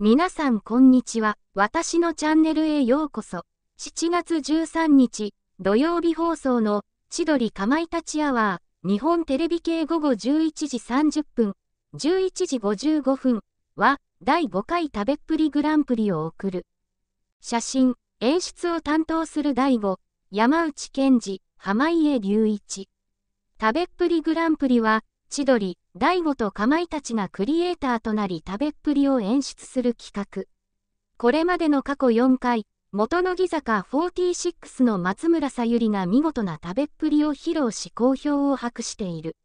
皆さんこんにちは。私のチャンネルへようこそ。7月13日土曜日放送の千鳥かまいたちアワー日本テレビ系午後11時30分、11時55分は第5回食べっぷりグランプリを送る。写真、演出を担当する第5、山内健二、濱家隆一。食べっぷりグランプリは千鳥、大悟とかまいたちがクリエイターとなり食べっぷりを演出する企画。これまでの過去4回、元乃木坂46の松村さゆりが見事な食べっぷりを披露し好評を博している。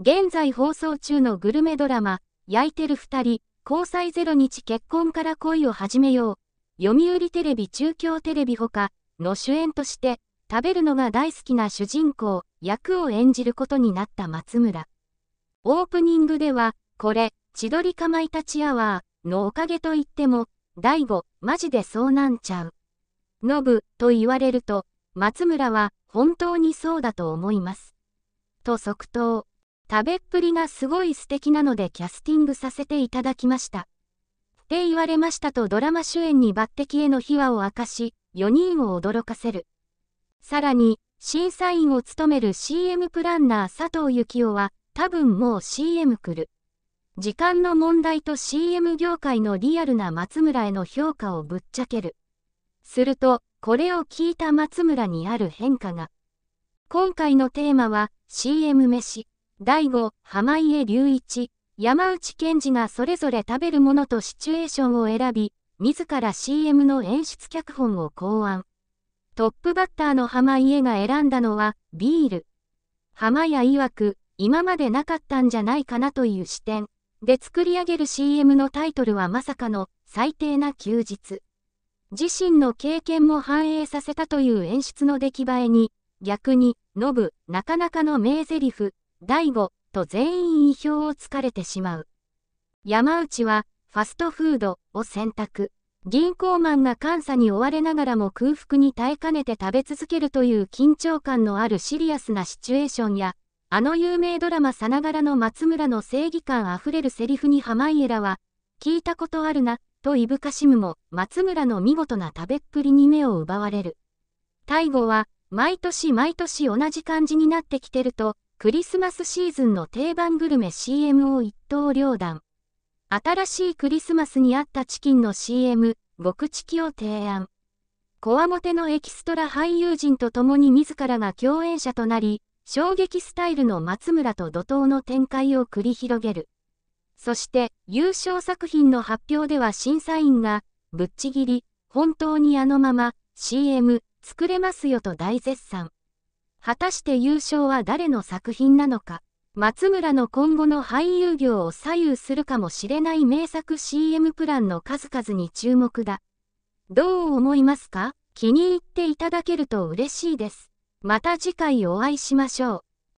現在放送中のグルメドラマ、焼いてる二人、交際ゼロ日結婚から恋を始めよう、読売テレビ中京テレビほかの主演として、食べるのが大好きな主人公役を演じることになった松村。オープニングでは、これ、千鳥かまいたちアワーのおかげと言っても、大悟、マジでそうなんちゃう。ノブ、と言われると、松村は、本当にそうだと思います。と即答。食べっぷりがすごい素敵なのでキャスティングさせていただきました。って言われましたとドラマ主演に抜擢への秘話を明かし、4人を驚かせる。さらに、審査員を務める CM プランナー佐藤幸雄は、多分もう CM 来る。時間の問題と CM 業界のリアルな松村への評価をぶっちゃける。すると、これを聞いた松村にある変化が。今回のテーマは CM 飯。大悟、濱家隆一、山内健二がそれぞれ食べるものとシチュエーションを選び、自ら CM の演出脚本を考案。トップバッターの濱家が選んだのはビール。濱家曰く、今までなかったんじゃないかなという視点で作り上げる CM のタイトルはまさかの最低な休日。自身の経験も反映させたという演出の出来栄えに、逆に、ノブ、なかなかの名台詞、第五と全員意表をつかれてしまう。山内は、ファストフードを選択。銀行マンが監査に追われながらも空腹に耐えかねて食べ続けるという緊張感のあるシリアスなシチュエーションや、あの有名ドラマさながらの松村の正義感あふれるセリフに濱家らは、聞いたことあるな、といぶかしむも、松村の見事な食べっぷりに目を奪われる。大悟は、毎年毎年同じ感じになってきてると、クリスマスシーズンの定番グルメ CM を一刀両断。新しいクリスマスにあったチキンの CM、極チキを提案。こわもてのエキストラ俳優陣と共に自らが共演者となり、衝撃スタイルの松村と怒涛の展開を繰り広げる。そして優勝作品の発表では審査員が、ぶっちぎり、本当にあのまま、CM、作れますよと大絶賛。果たして優勝は誰の作品なのか。松村の今後の俳優業を左右するかもしれない名作 CM プランの数々に注目だ。どう思いますか気に入っていただけると嬉しいです。また次回お会いしましょう。